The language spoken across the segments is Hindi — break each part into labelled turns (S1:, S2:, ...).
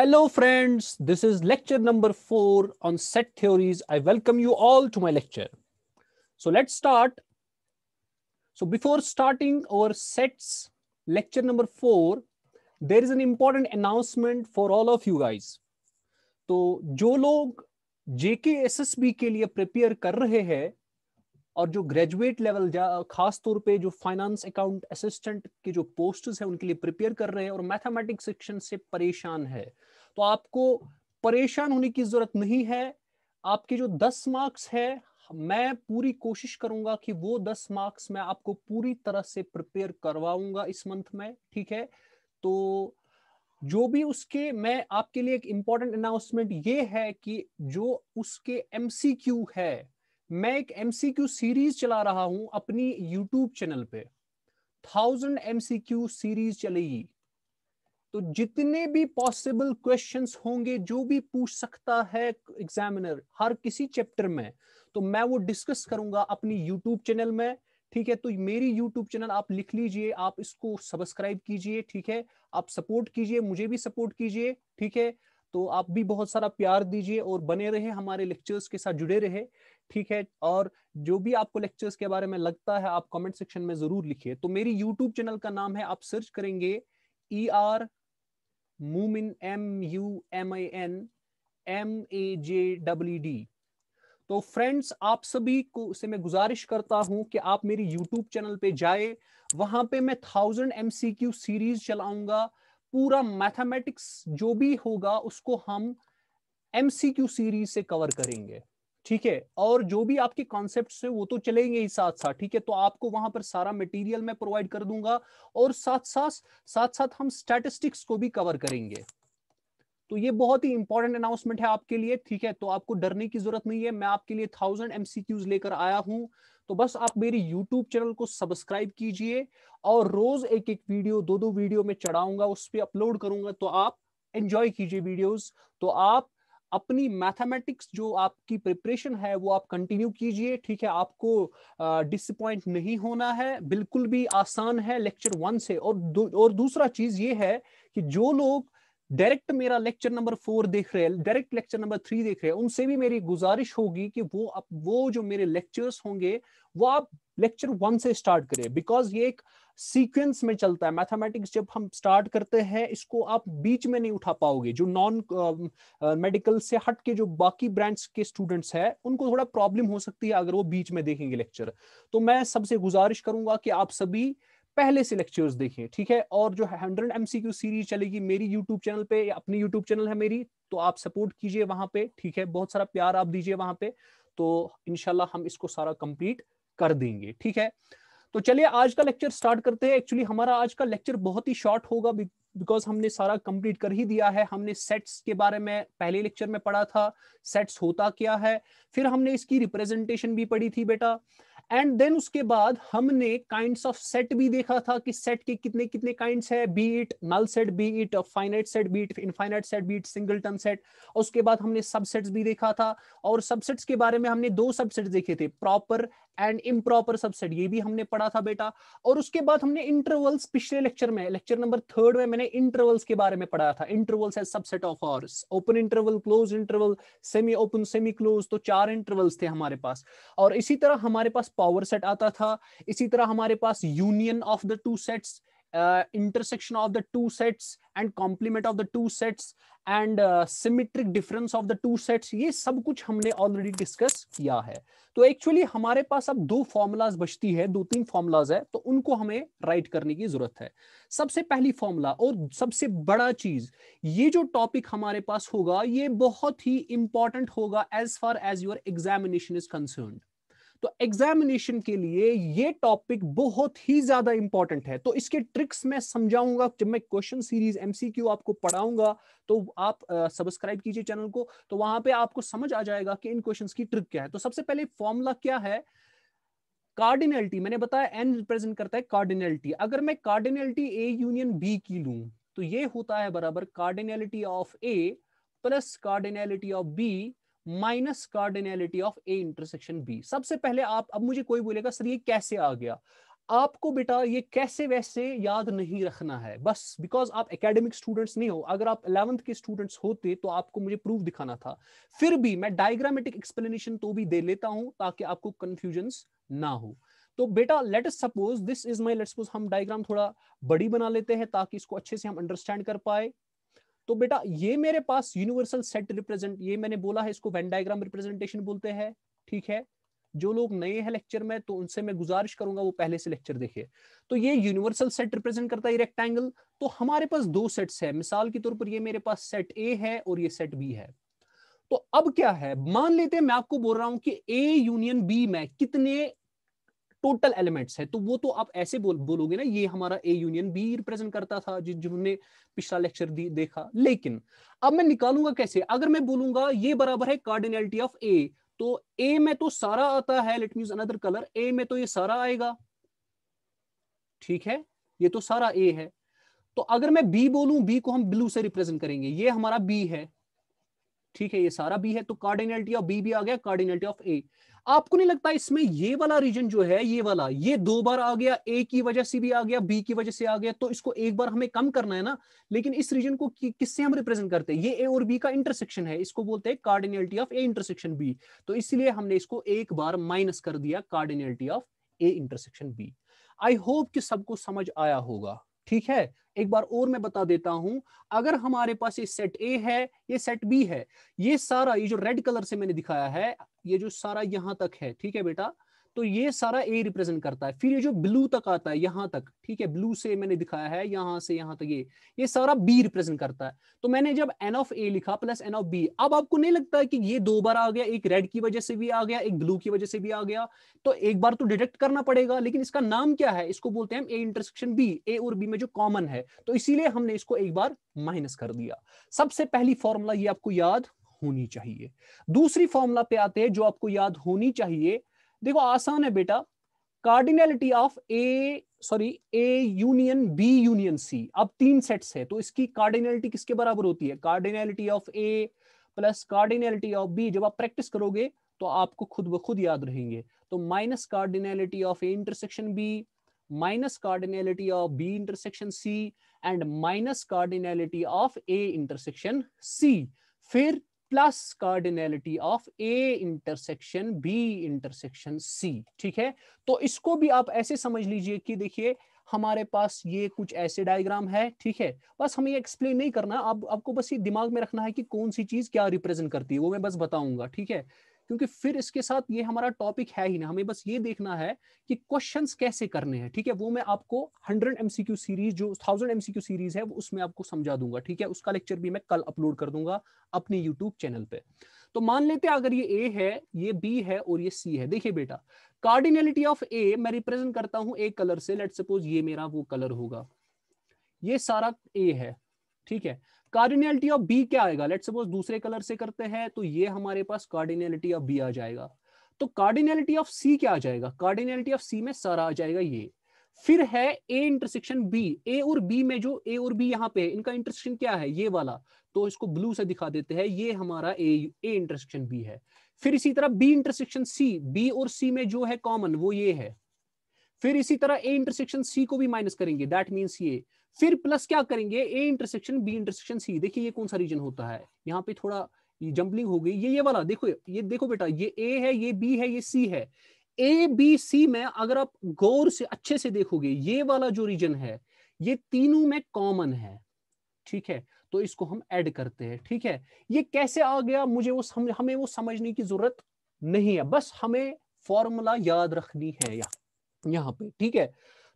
S1: Hello friends, this is lecture number four on set theories. I welcome you all to my lecture. So let's start. So before starting our sets lecture number four, there is an important announcement for all of you guys. तो जो लोग जेके एस एस बी के लिए प्रिपेयर कर रहे हैं और जो ग्रेजुएट लेवल खास तौर पे जो फाइनेंस अकाउंट असिस्टेंट के जो पोस्ट्स है उनके लिए प्रिपेयर कर रहे हैं और मैथमेटिक्स सेक्शन से परेशान है तो आपको परेशान होने की जरूरत नहीं है आपके जो दस मार्क्स है मैं पूरी कोशिश करूंगा कि वो दस मार्क्स मैं आपको पूरी तरह से प्रिपेयर करवाऊंगा इस मंथ में ठीक है तो जो भी उसके मैं आपके लिए एक इम्पॉर्टेंट अनाउंसमेंट ये है कि जो उसके एमसीक्यू है मैं एक एमसीक्यू सीरीज चला रहा हूं अपनी यूट्यूब चैनल पे थाउजेंड एमसीक्यू सीरीज चलेगी तो जितने भी पॉसिबल क्वेश्चंस होंगे जो भी पूछ सकता है एग्जामिनर हर किसी चैप्टर में तो मैं वो डिस्कस करूंगा अपनी यूट्यूब चैनल में ठीक है तो मेरी यूट्यूब चैनल आप लिख लीजिए आप इसको सब्सक्राइब कीजिए ठीक है आप सपोर्ट कीजिए मुझे भी सपोर्ट कीजिए ठीक है तो आप भी बहुत सारा प्यार दीजिए और बने रहे हमारे लेक्चर्स के साथ जुड़े रहे ठीक है और जो भी आपको लेक्चर्स के बारे में लगता है आप कमेंट सेक्शन में जरूर लिखिए तो मेरी यूट्यूब चैनल का नाम है आप सर्च करेंगे E R Momin M U M I N M A J W D तो फ्रेंड्स आप सभी को से मैं गुजारिश करता हूं कि आप मेरी यूट्यूब चैनल पे जाए वहां पे मैं थाउजेंड एम सीरीज चलाऊंगा पूरा मैथमेटिक्स जो भी होगा उसको हम एम सीरीज से कवर करेंगे ठीक है और जो भी आपके कॉन्सेप्ट है वो तो चलेंगे ही साथ साथ ठीक है तो आपको वहां पर सारा मटेरियल मैं प्रोवाइड कर दूंगा और साथ साथ साथ साथ हम स्टैटिस्टिक्स को भी कवर करेंगे तो ये बहुत ही इंपॉर्टेंट अनाउंसमेंट है आपके लिए ठीक है तो आपको डरने की जरूरत नहीं है मैं आपके लिए थाउजेंड एमसीक्यूज लेकर आया हूं तो बस आप मेरी यूट्यूब चैनल को सब्सक्राइब कीजिए और रोज एक एक वीडियो दो दो वीडियो में चढ़ाऊंगा उस पर अपलोड करूंगा तो आप एंजॉय कीजिए वीडियोस तो आप अपनी मैथमेटिक्स जो आपकी प्रिपरेशन है वो आप कंटिन्यू कीजिए ठीक है आपको डिसअपॉइंट नहीं होना है बिल्कुल भी आसान है लेक्चर वन से और दू, और दूसरा चीज ये है कि जो लोग डायरेक्ट मेरा लेक्चर नंबर फोर देख रहे हैं डायरेक्ट लेक्चर नंबर थ्री देख रहे हैं उनसे भी मेरी गुजारिश होगी कि वो अब वो जो मेरे लेक्चर्स होंगे वो आप लेक्चर वन से स्टार्ट करें बिकॉज ये एक सीक्वेंस में चलता है मैथमेटिक्स जब हम स्टार्ट करते हैं इसको आप बीच में नहीं उठा पाओगे जो non medical um, uh, uh, से हट के जो बाकी ब्रांच के स्टूडेंट्स हैं उनको थोड़ा प्रॉब्लम हो सकती है अगर वो बीच में देखेंगे लेक्चर तो मैं सबसे गुजारिश करूंगा कि आप सभी पहले से लेक्चर्स देखें ठीक है और जो हंड्रेड एमसीक्यू सीरीज चलेगी मेरी यूट्यूब चैनल पे या अपनी यूट्यूब चैनल है मेरी तो आप सपोर्ट कीजिए वहां पे ठीक है बहुत सारा प्यार आप दीजिए वहां पे तो इनशाला हम इसको सारा कंप्लीट कर देंगे ठीक है तो चलिए आज का लेक्चर स्टार्ट करते हैं एक्चुअली हमारा आज का लेक्चर बहुत ही शॉर्ट होगा बिकॉज हमने सारा कंप्लीट कर ही दिया है हमने सेट्स के बारे में पहले लेक्चर में पढ़ा था सेट्स होता क्या है फिर हमने इसकी रिप्रेजेंटेशन भी पढ़ी थी बेटा एंड देन उसके बाद हमने काइंड्स ऑफ सेट भी देखा था कि सेट के कितने कितने काइंड्स है be it null set be it finite set be it infinite set be it single term set उसके बाद हमने सबसेट्स भी देखा था और सबसेट्स के बारे में हमने दो सबसेट्स देखे थे प्रॉपर एंड इम्प्रॉपर सबसेट ये भी हमने पढ़ा था बेटा और उसके बाद हमने इंटरवल्स पिछले लेक्चर में लेक्चर नंबर थर्ड में मैंने इंटरवल्स के बारे में पढ़ाया था intervals as subset of ours open interval close interval semi open semi close तो चार इंटरवल्स थे हमारे पास और इसी तरह हमारे पास पावर सेट आता था इसी तरह हमारे पास union of the two sets intersection of the two sets and complement of the two sets and symmetric difference of the two sets ये सब कुछ हमने ऑलरेडी डिस्कस किया है तो एक्चुअली हमारे पास अब दो फॉर्मूलाज बचती है दो तीन फॉर्मूलाज है तो उनको हमें राइट करने की जरूरत है सबसे पहली फॉर्मूला और सबसे बड़ा चीज ये जो टॉपिक हमारे पास होगा ये बहुत ही इंपॉर्टेंट होगा as far as your examination is concern तो एग्जामिनेशन के लिए ये टॉपिक बहुत ही ज्यादा इंपॉर्टेंट है तो इसके ट्रिक्स मैं समझाऊंगा जब मैं क्वेश्चन सीरीज एमसीक्यू आपको पढ़ाऊंगा तो आप सब्सक्राइब कीजिए चैनल को तो वहां पे आपको समझ आ जाएगा कि इन क्वेश्चंस की ट्रिक क्या है तो सबसे पहले फॉर्मूला क्या है कार्डिनेलिटी मैंने बताया एन रिप्रेजेंट करता है कार्डिनेलिटी अगर मैं कार्डिनेलिटी ए यूनियन बी की लू तो ये होता है बराबर cardinality of A plus cardinality of B minus cardinality of A intersection B सबसे पहले आप अब मुझे कोई बोलेगा सर ये कैसे आ गया आपको बेटा ये कैसे वैसे याद नहीं रखना है बस बिकॉज आप एकेडमिक स्टूडेंट्स नहीं हो अगर आप इलेवंथ के स्टूडेंट्स होते तो आपको मुझे प्रूफ दिखाना था फिर भी मैं डायग्रामेटिक एक्सप्लेनेशन तो भी दे लेता हूं ताकि आपको कंफ्यूजन ना हो तो बेटा let us suppose this is my let suppose हम डायग्राम थोड़ा बड़ी बना लेते हैं ताकि इसको अच्छे से हम अंडरस्टैंड कर पाए तो बेटा ये मेरे पास यूनिवर्सल सेट रिप्रेजेंट ये मैंने बोला है इसको वेन डायग्राम रिप्रेजेंटेशन बोलते हैं ठीक है जो लोग नए हैं लेक्चर में तो उनसे मैं गुजारिश करूंगा वो पहले से लेक्चर देखे तो ये यूनिवर्सल सेट रिप्रेजेंट करता है रेक्टेंगल तो हमारे पास दो सेट्स है मिसाल के तौर पर ये मेरे पास सेट ए है और ये सेट बी है तो अब क्या है मान लेते हैं मैं आपको बोल रहा हूं कि ए यूनियन बी में कितने टोटल एलिमेंट्स है तो वो तो आप ऐसे बोल बोलोगे ना ये हमारा ए यूनियन बी रिप्रेजेंट करता था जिन्होंने पिछला लेक्चर देखा लेकिन अब मैं निकालूंगा कैसे अगर मैं बोलूंगा ये बराबर है कार्डिनलिटी ऑफ ए तो ए में तो सारा आता है let mean another colour A में तो ये सारा आएगा ठीक है ये तो सारा ए है तो अगर मैं बी बोलूं बी को हम ब्लू से रिप्रेजेंट करेंगे ये हमारा बी है ठीक है ये सारा बी है तो कार्डिनलिटी ऑफ बी भी आ गया कार्डिनलिटी ऑफ ए आपको नहीं लगता इसमें ये वाला रीजन जो है ये वाला ये दो बार आ गया ए की वजह से भी आ गया बी की वजह से आ गया तो इसको एक बार हमें कम करना है ना लेकिन इस रीजन को कि, किससे हम रिप्रेजेंट करते हैं ये ए और बी का इंटरसेक्शन है इसको बोलते हैं cardinality of A intersection B तो इसलिए हमने इसको एक बार माइनस कर दिया cardinality of A intersection B I hope कि सबको समझ आया होगा ठीक है एक बार और मैं बता देता हूं अगर हमारे पास ये सेट ए है ये सेट बी है ये सारा ये जो रेड कलर से मैंने दिखाया है ये जो सारा यहां तक है ठीक है बेटा तो ये सारा ए रिप्रेजेंट करता है फिर ये जो ब्लू तक आता है यहां तक ठीक है ब्लू से मैंने दिखाया है यहां से यहां तक ये ये सारा बी रिप्रेजेंट करता है तो मैंने जब एन ऑफ ए लिखा प्लस एन ऑफ बी अब आपको नहीं लगता कि ये दो बार आ गया एक रेड की वजह से भी आ गया एक ब्लू की वजह से भी आ गया तो एक बार तो डिटेक्ट करना पड़ेगा लेकिन इसका नाम क्या है इसको बोलते हैं ए इंटरसेक्शन बी ए और बी में जो कॉमन है तो इसीलिए हमने इसको एक बार माइनस कर दिया सबसे पहली फॉर्मूला ये आपको याद होनी चाहिए दूसरी फॉर्मूला पे आते हैं जो आपको याद होनी चाहिए देखो आसान है बेटा cardinality of A sorry A union B union C अब तीन सेट्स है तो इसकी कार्डिनलिटी किसके बराबर होती है cardinality of A plus cardinality of B जब आप प्रैक्टिस करोगे तो आपको खुद ब खुद याद रहेंगे तो minus cardinality of A intersection B minus cardinality of B intersection C and minus cardinality of A intersection C फिर plus cardinality of A intersection B intersection C ठीक है तो इसको भी आप ऐसे समझ लीजिए कि देखिए हमारे पास ये कुछ ऐसे डायग्राम है ठीक है बस हमें एक्सप्लेन नहीं करना आप आपको बस ये दिमाग में रखना है कि कौन सी चीज क्या रिप्रेजेंट करती है वो मैं बस बताऊंगा ठीक है क्योंकि फिर इसके साथ ये हमारा टॉपिक है ही ना हमें बस ये देखना है कि क्वेश्चन कैसे करने हैं ठीक है वो मैं आपको हंड्रेड एमसीक्यू सीरीज जो थाउजेंड एमसीक्यू सीरीज है वो उसमें आपको समझा दूंगा ठीक है उसका लेक्चर भी मैं कल अपलोड कर दूंगा अपने यूट्यूब चैनल पर तो मान लेते हैं अगर ये ए है ये बी है और ये सी है देखिए बेटा कार्डिनेलिटी ऑफ ए मैं रिप्रेजेंट करता हूं एक कलर से लेट सपोज ये मेरा वो कलर होगा ये सारा ए है ठीक है कार्डिनेलिटी ऑफ बी क्या आएगा लेट सपोज दूसरे कलर से करते हैं तो ये हमारे पास कार्डिनेलिटी ऑफ बी आ जाएगा तो कार्डिनेलिटी ऑफ सी क्या आ जाएगा कार्डिनेलिटी ऑफ सी में सारा आ जाएगा ये फिर है ए इंटरसेक्शन बी ए और बी में जो ए और बी यहाँ पे है इनका इंटरसेक्शन क्या है ये वाला तो इसको ब्लू से दिखा देते हैं ये हमारा ए ए इंटरसेक्शन बी है फिर इसी तरह बी इंटरसेक्शन सी बी और सी में जो है कॉमन वो ये है फिर इसी तरह ए इंटरसेक्शन सी को भी माइनस करेंगे दैट मीन्स ये फिर प्लस क्या करेंगे A intersection B intersection C देखिए ये कौन सा रीजन होता है यहाँ पे थोड़ा जंपलिंग हो गई ये ये वाला देखो ये देखो बेटा ये ए है ये बी है ये सी है ए बी सी में अगर आप गौर से अच्छे से देखोगे ये वाला जो रीजन है ये तीनों में कॉमन है ठीक है तो इसको हम ऐड करते हैं ठीक है ये कैसे आ गया मुझे वो समझ हमें वो समझने की जरूरत नहीं है बस हमें फॉर्मूला याद रखनी है या यहाँ पे ठीक है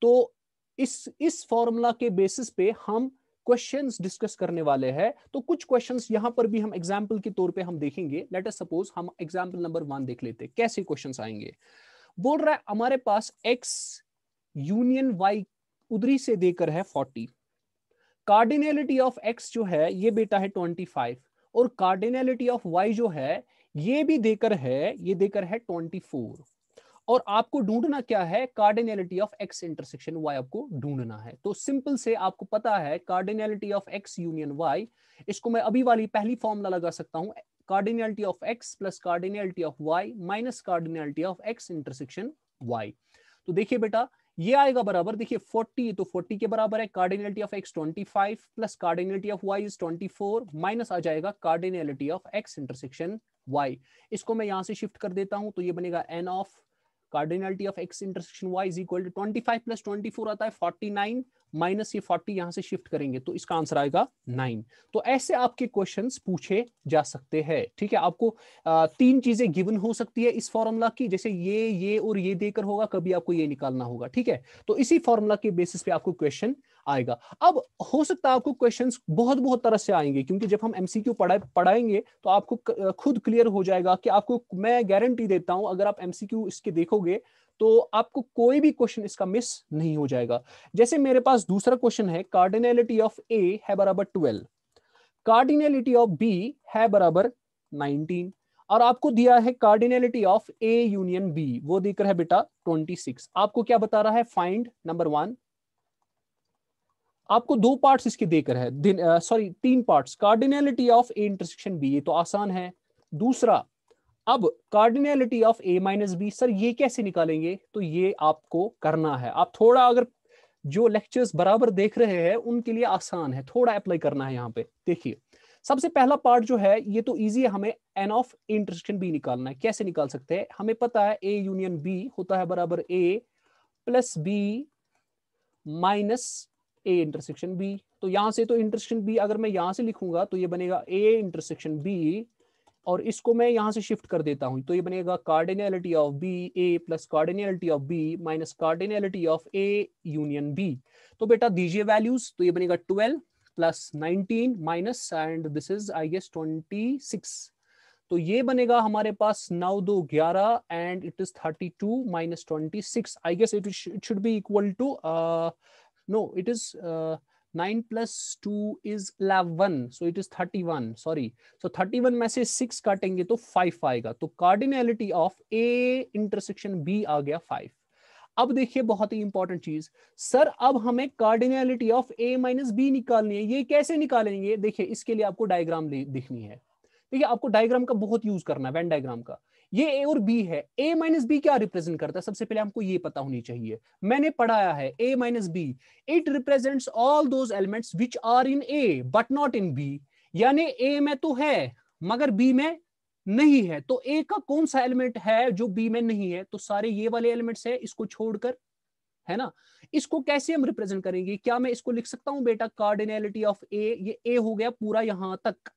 S1: तो इस इस फॉर्मूला के बेसिस पे हम क्वेश्चंस डिस्कस करने वाले हैं तो कुछ क्वेश्चंस यहां पर भी हम एग्जांपल के तौर पे हम देखेंगे लेट अस सपोज हम एग्जांपल नंबर वन देख लेते हैं कैसे क्वेश्चन आएंगे बोल रहा है हमारे पास एक्स यूनियन वाई उधरी से देकर है फोर्टी कार्डिनेलिटी ऑफ एक्स जो है ये बेटा है ट्वेंटी फाइव और कार्डिनेलिटी ऑफ वाई जो है ये भी देकर है ये देकर है ट्वेंटी फोर और आपको ढूंढना क्या है cardinality of X intersection Y आपको ढूंढना है तो सिंपल से आपको पता है cardinality of X union Y इसको मैं अभी वाली पहली फॉर्मुला लगा सकता हूं cardinality of X plus cardinality of Y minus cardinality of X intersection Y तो देखिए बेटा ये आएगा बराबर देखिए 40 तो 40 के बराबर है cardinality of X 25 plus cardinality of Y is 24 minus आ जाएगा cardinality of X intersection Y इसको मैं यहां से शिफ्ट कर देता हूं तो ये बनेगा N of cardinality of X intersection Y is equal to twenty five plus twenty four आता है फोर्टी नाइन माइनस ये फोर्टी यहाँ से शिफ्ट करेंगे तो इसका आंसर आएगा नाइन तो ऐसे आपके क्वेश्चंस पूछे जा सकते हैं ठीक है आपको आ, तीन चीजें गिवन हो सकती है इस फॉर्मूला की जैसे ये ये और ये देकर होगा कभी आपको ये निकालना होगा ठीक है तो इसी फॉर्मूला के बेसिस पे आपको क्वेश्चन आएगा अब हो सकता है आपको क्वेश्चंस बहुत बहुत तरह से आएंगे क्योंकि जब हम एमसीक्यू पढ़ा पढ़ाएंगे तो आपको खुद क्लियर हो जाएगा कि आपको मैं गारंटी देता हूं अगर आप एमसीक्यू इसके देखोगे तो आपको कोई भी क्वेश्चन इसका मिस नहीं हो जाएगा जैसे मेरे पास दूसरा क्वेश्चन है कार्डिनेलिटी ऑफ ए है बराबर ट्वेल्व कार्डिनेलिटी ऑफ बी है बराबर नाइनटीन और आपको दिया है cardinality of A union B वो देख रहा है बेटा 26 आपको क्या बता रहा है फाइंड नंबर वन आपको दो पार्ट्स इसके देकर है सॉरी तीन parts cardinality of A intersection B ये तो आसान है दूसरा अब cardinality of A minus B sir ये कैसे निकालेंगे तो ये आपको करना है आप थोड़ा अगर जो लेक्चर्स बराबर देख रहे हैं उनके लिए आसान है थोड़ा अप्लाई करना है यहाँ पे देखिए सबसे पहला पार्ट जो है ये तो इजी है हमें N of A intersection B निकालना है कैसे निकाल सकते हैं हमें पता है ए यूनियन बी होता है बराबर A plus B minus A intersection B तो यहां से तो इंटरसेक्शन बी अगर मैं यहां से लिखूंगा तो ये बनेगा ए इंटरसेक्शन बी और इसको मैं यहां से शिफ्ट कर देता हूं तो ये बनेगा cardinality of B A plus cardinality of B minus cardinality of A union B तो बेटा दीजिए वैल्यूज तो ये बनेगा twelve plus nineteen minus and this is I guess twenty six तो ये बनेगा हमारे पास नौ दो ग्यारह and it is thirty two minus twenty six I guess it should be equal to No, it is uh, 9 plus 2 is 11. So it is 31. Sorry. So 31 में से 6 काटेंगे तो 5 आएगा तो cardinality of A intersection B आ गया 5. अब देखिए बहुत ही इंपॉर्टेंट चीज सर अब हमें cardinality of A minus B निकालनी है ये कैसे निकालेंगे देखिए इसके लिए आपको डायग्राम दिखनी है देखिए आपको डायग्राम का बहुत यूज करना है वेन डायग्राम का ये ए और बी है ए माइनस बी क्या रिप्रेजेंट करता है सबसे पहले हमको ये पता होनी चाहिए मैंने पढ़ाया है A minus B it represent all those elements which are in A but not in B यानी ए में तो है मगर बी में नहीं है तो ए का कौन सा एलिमेंट है जो बी में नहीं है तो सारे ये वाले एलिमेंट्स है इसको छोड़कर है ना इसको कैसे हम रिप्रेजेंट करेंगे क्या मैं इसको लिख सकता हूं बेटा कार्डिनेलिटी ऑफ ए ये ए हो गया पूरा यहां तक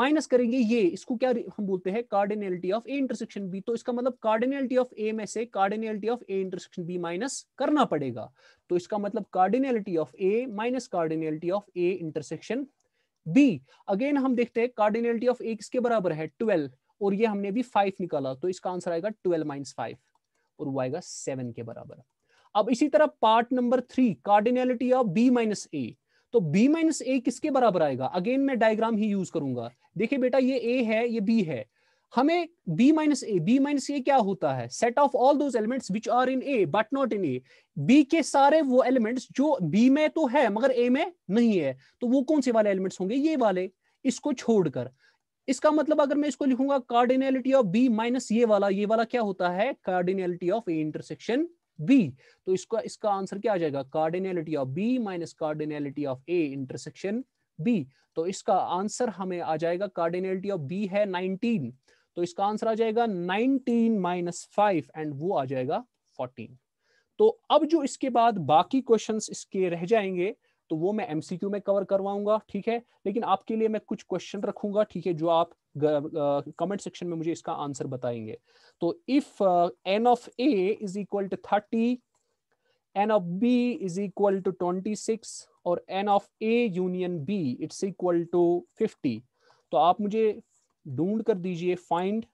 S1: माइनस करेंगे ये इसको क्या हम बोलते हैं cardinality of A intersection B तो इसका मतलब कार्डिनलिटी ऑफ ए में से cardinality of A intersection B minus करना पड़ेगा तो इसका मतलब cardinality of A minus cardinality of A intersection B again हम देखते हैं कार्डिनलिटी ऑफ ए किसके बराबर है ट्वेल्व और ये हमने भी फाइव निकाला तो इसका आंसर आएगा ट्वेल्व माइनस फाइव और वो आएगा सेवन के बराबर अब इसी तरह part number three cardinality of B minus A तो b माइनस ए किसके बराबर आएगा अगेन मैं डायग्राम ही यूज करूंगा देखिए बेटा ये ए है ये बी है हमें b minus A B minus A क्या होता है set of all those elements which are in A but not in A B के सारे वो एलिमेंट्स जो बी में तो है मगर ए में नहीं है तो वो कौन से वाले एलिमेंट्स होंगे ये वाले इसको छोड़कर इसका मतलब अगर मैं इसको लिखूंगा कार्डिनेलिटी ऑफ बी माइनस ये वाला ये वाला क्या होता है cardinality of A intersection B तो इसका इसका आंसर क्या आ जाएगा cardinality of B minus cardinality of A intersection B तो इसका आंसर हमें आ जाएगा कार्डिनेलिटी ऑफ बी है 19 तो इसका आंसर आ जाएगा 19 माइनस फाइव एंड वो आ जाएगा 14 तो अब जो इसके बाद बाकी क्वेश्चंस इसके रह जाएंगे तो वो मैं एमसीक्यू में कवर करवाऊंगा ठीक है लेकिन आपके लिए मैं कुछ क्वेश्चन रखूंगा ठीक है जो आप कमेंट सेक्शन में मुझे इसका आंसर बताएंगे तो if N of A is equal to thirty N of B is equal to twenty six और N of A union B it's equal to fifty तो आप मुझे ढूंढ कर दीजिए find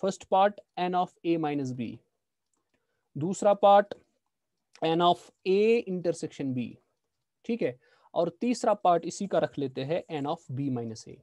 S1: first part N of A minus B दूसरा part N of A intersection B ठीक है और तीसरा पार्ट इसी का रख लेते हैं N of B minus A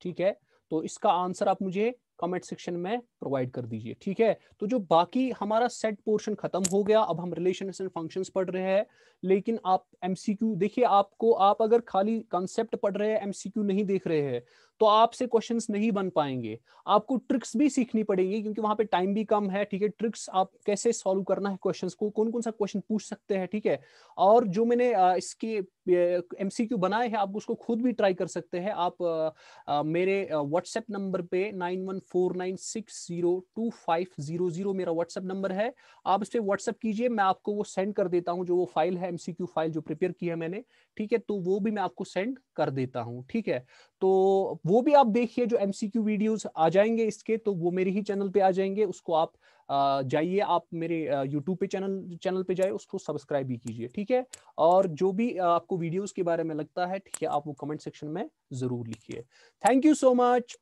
S1: ठीक है तो इसका आंसर आप मुझे कमेंट सेक्शन में प्रोवाइड कर दीजिए ठीक है तो जो बाकी हमारा सेट पोर्शन खत्म हो गया अब हम रिलेशन एंड फंक्शंस पढ़ रहे हैं लेकिन आप एमसीक्यू देखिए आपको आप अगर खाली कॉन्सेप्ट पढ़ रहे हैं एमसीक्यू नहीं देख रहे हैं तो आपसे क्वेश्चन नहीं बन पाएंगे आपको ट्रिक्स भी सीखनी पड़ेंगी क्योंकि वहां पे टाइम भी कम है ठीक है ट्रिक्स आप कैसे सॉल्व करना है क्वेश्चन को कौन कौन सा क्वेश्चन पूछ सकते हैं ठीक है और जो मैंने इसके एमसीक्यू बनाए हैं आप उसको खुद भी ट्राई कर सकते हैं आप आ, आ, मेरे व्हाट्सएप नंबर पे nine one four nine six zero two five zero zero मेरा व्हाट्सएप नंबर है आप इस पर व्हाट्सएप कीजिए मैं आपको वो सेंड कर देता हूँ जो वो फाइल है एमसीक्यू फाइल जो प्रिपेयर की है मैंने ठीक है तो वो भी मैं आपको सेंड कर देता हूँ ठीक है तो वो भी आप देखिए जो एमसीक्यू वीडियोस आ जाएंगे इसके तो वो मेरे ही चैनल पे आ जाएंगे उसको आप जाइए आप मेरे यूट्यूब पे चैनल चैनल पे जाए उसको सब्सक्राइब भी कीजिए ठीक है और जो भी आपको वीडियोस के बारे में लगता है ठीक है आप वो कमेंट सेक्शन में जरूर लिखिए थैंक यू सो मच